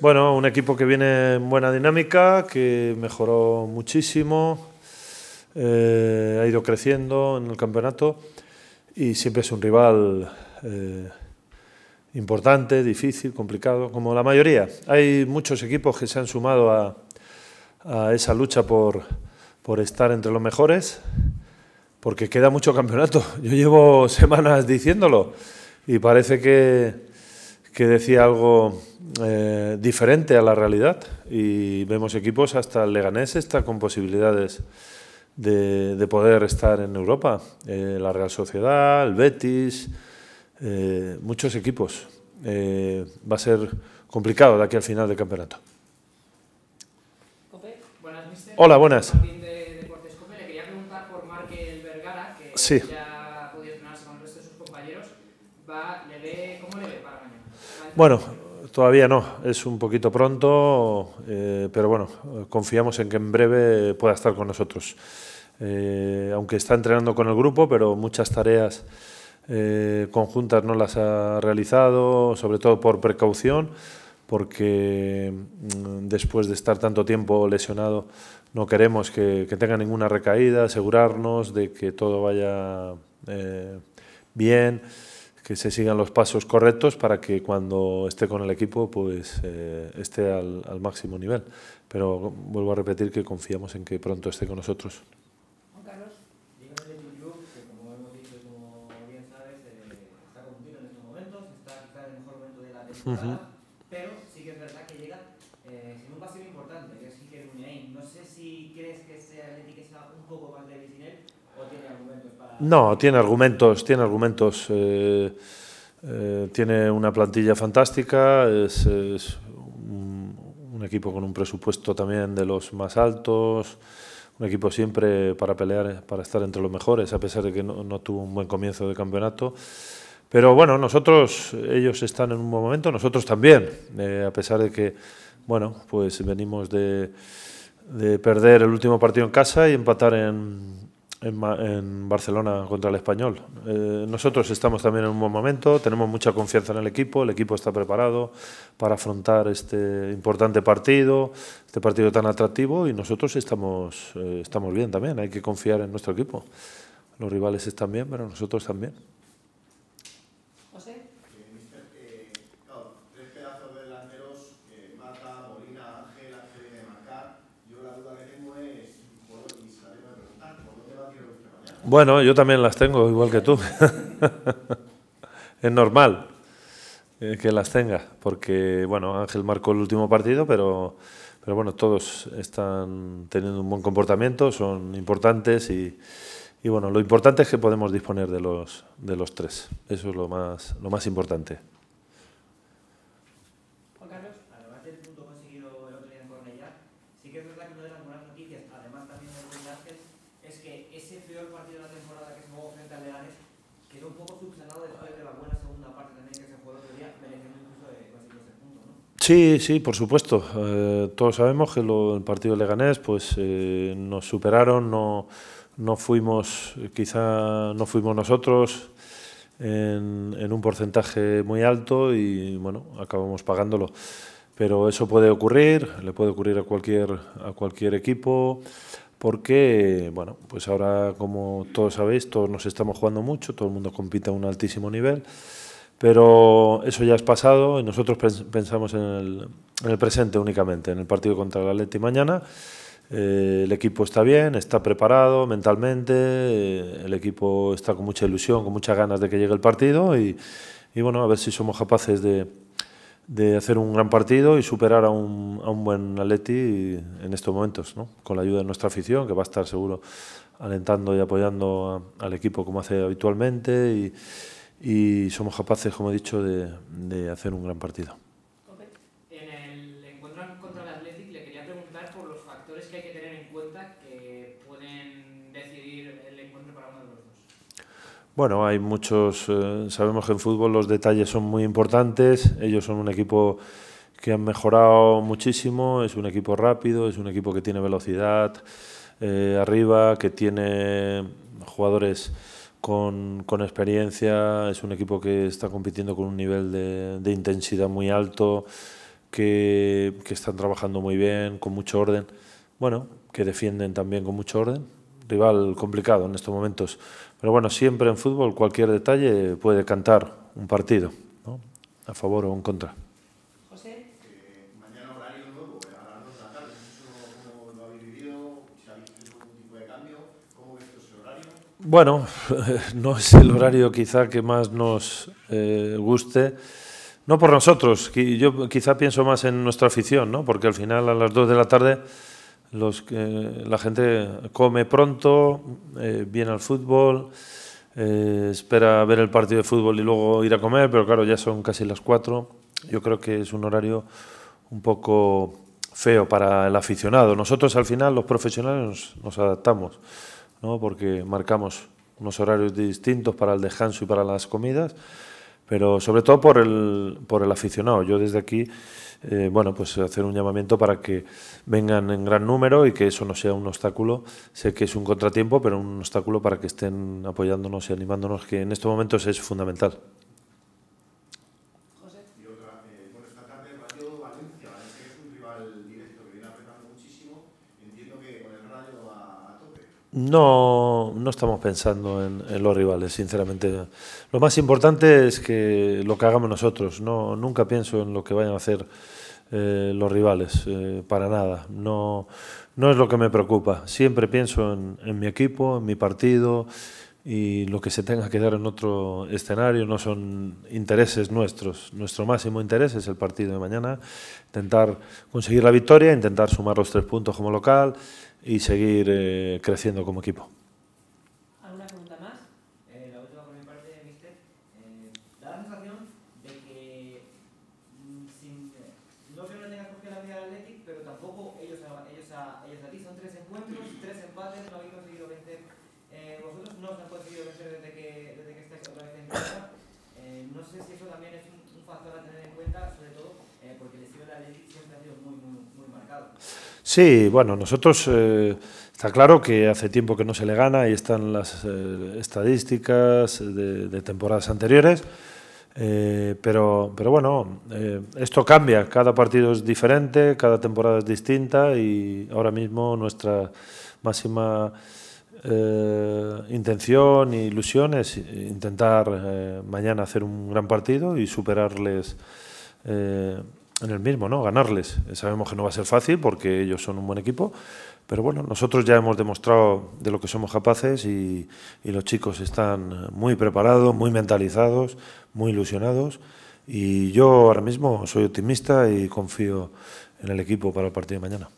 Bueno, un equipo que viene en buena dinámica, que mejoró muchísimo, eh, ha ido creciendo en el campeonato y siempre es un rival eh, importante, difícil, complicado, como la mayoría. Hay muchos equipos que se han sumado a, esa lucha por estar entre los mejores, porque queda mucho campeonato. Yo llevo semanas diciéndolo y parece que que decía algo eh, diferente a la realidad y vemos equipos hasta el Leganés está con posibilidades de, de poder estar en Europa. Eh, la Real Sociedad, el Betis, eh, muchos equipos. va a ser complicado de aquí al final del campeonato. Hola, buenas. Le quería preguntar por Vergara, que sí. ya Bueno, todavía no, es un poquito pronto, eh, pero bueno, confiamos en que en breve pueda estar con nosotros. Eh, aunque está entrenando con el grupo, pero muchas tareas eh, conjuntas no las ha realizado, sobre todo por precaución, porque mm, después de estar tanto tiempo lesionado no queremos que tenga ninguna recaída, asegurarnos de que todo vaya bien que se sigan los pasos correctos para que cuando esté con el equipo pues eh, esté al, al, máximo nivel. Pero vuelvo a repetir que confiamos en que pronto esté con nosotros. Juan Carlos, dígame de tu club, que como hemos dicho, como bien sabes, eh, está compitiendo en estos momentos, está en el mejor momento de la temporada, pero sí que es verdad que llega eh, sin un paseo importante, que es Iker Muñain. No sé si crees que ese Atleti que sea un poco más de Vicinel no, tiene argumentos, tiene argumentos. Eh, eh, tiene una plantilla fantástica, es, un, equipo con un presupuesto también de los más altos, un equipo siempre para pelear, para estar entre los mejores, a pesar de que no, tuvo un buen comienzo de campeonato. Pero bueno, nosotros, ellos están en un buen momento, nosotros también, eh, a pesar de que, bueno, pues venimos de, de, perder el último partido en casa y empatar en, en, Barcelona contra el español. Eh, nosotros estamos también en un buen momento, tenemos mucha confianza en el equipo, el equipo está preparado para afrontar este importante partido, este partido tan atractivo y nosotros estamos, eh, estamos bien también, hay que confiar en nuestro equipo. Los rivales están bien, pero nosotros también. Bueno, yo también las tengo, igual que tú. es normal eh, que las tenga, porque bueno, Ángel marcó el último partido, pero, pero bueno, todos están teniendo un buen comportamiento, son importantes y, y bueno, lo importante es que podemos disponer de los, de los tres. Eso es lo más, lo más importante. es que ese peor partido de la temporada que se jugó frente a Leganes quedó un poco subsanado después de la buena segunda parte también que se jugó el otro día, mereciendo incluso de casi los puntos, ¿no? Sí, sí, por supuesto. Eh, todos sabemos que lo, el partido de Leganés pues, eh, nos superaron, no, no fuimos, quizá no fuimos nosotros en, en un porcentaje muy alto y bueno, acabamos pagándolo pero eso puede ocurrir, le puede ocurrir a cualquier, a cualquier equipo, porque, bueno, pues ahora como todos sabéis, todos nos estamos jugando mucho, todo el mundo compite a un altísimo nivel, pero eso ya es pasado y nosotros pensamos en el, presente únicamente, en el partido contra el Atleti mañana. Eh, el equipo está bien, está preparado mentalmente, eh, el equipo está con mucha ilusión, con muchas ganas de que llegue el partido y bueno, a ver si somos capaces de, de hacer un gran partido y superar a un, a un buen Atleti en estos momentos, ¿no? con la ayuda de nuestra afición, que va a estar seguro alentando y apoyando al equipo como hace habitualmente y, y somos capaces, como he dicho, de, de, hacer un gran partido. En el encuentro contra el Athletic le quería preguntar por los factores que hay que tener en cuenta que pueden decidir el encuentro para uno de los bueno, hay muchos, eh, sabemos que en fútbol los detalles son muy importantes, ellos son un equipo que han mejorado muchísimo, es un equipo rápido, es un equipo que tiene velocidad eh, arriba, que tiene jugadores con, experiencia, es un equipo que está compitiendo con un nivel de, de intensidad muy alto, que están trabajando muy bien, con mucho orden, bueno, que defienden también con mucho orden rival complicado en estos momentos. Pero bueno, siempre en fútbol cualquier detalle puede cantar un partido, ¿no? a favor o en contra. José. Eh, bueno, no es el horario quizá que más nos eh, guste. No por nosotros, yo quizá pienso más en nuestra afición, ¿no? porque al final a las 2 de la tarde los que la gente come pronto, eh, viene al fútbol, eh, espera ver el partido de fútbol y luego ir a comer, pero claro, ya son casi las cuatro, Yo creo que es un horario un poco feo para el aficionado. Nosotros al final, los profesionales, nos, adaptamos, ¿no? porque marcamos unos horarios distintos para el descanso y para las comidas, pero sobre todo por el, por el aficionado. Yo desde aquí eh, bueno, pues hacer un llamamiento para que vengan en gran número y que eso no sea un obstáculo. Sé que es un contratiempo, pero un obstáculo para que estén apoyándonos y animándonos, que en estos momentos es fundamental. No, no estamos pensando en, los rivales, sinceramente. Lo más importante es que lo que hagamos nosotros. No, nunca pienso en lo que vayan a hacer eh, los rivales, eh, para nada. No, no es lo que me preocupa. Siempre pienso en mi equipo, en mi partido, y lo que se tenga que dar en otro escenario no son intereses nuestros. Nuestro máximo interés es el partido de mañana, intentar conseguir la victoria, intentar sumar los tres puntos como local y seguir eh, creciendo como equipo. Sí, bueno, nosotros eh, está claro que hace tiempo que no se le gana y están las eh, estadísticas de, temporadas anteriores, eh, pero, pero bueno, esto cambia, cada partido es diferente, cada temporada es distinta y ahora mismo nuestra máxima intención e ilusión es intentar mañana hacer un gran partido y superarles en el mismo, ¿no? Ganarles. Sabemos que no va a ser fácil porque ellos son un buen equipo, pero bueno, nosotros ya hemos demostrado de lo que somos capaces y, y los chicos están muy preparados, muy mentalizados, muy ilusionados. Y yo ahora mismo soy optimista y confío en el equipo para el partido de mañana.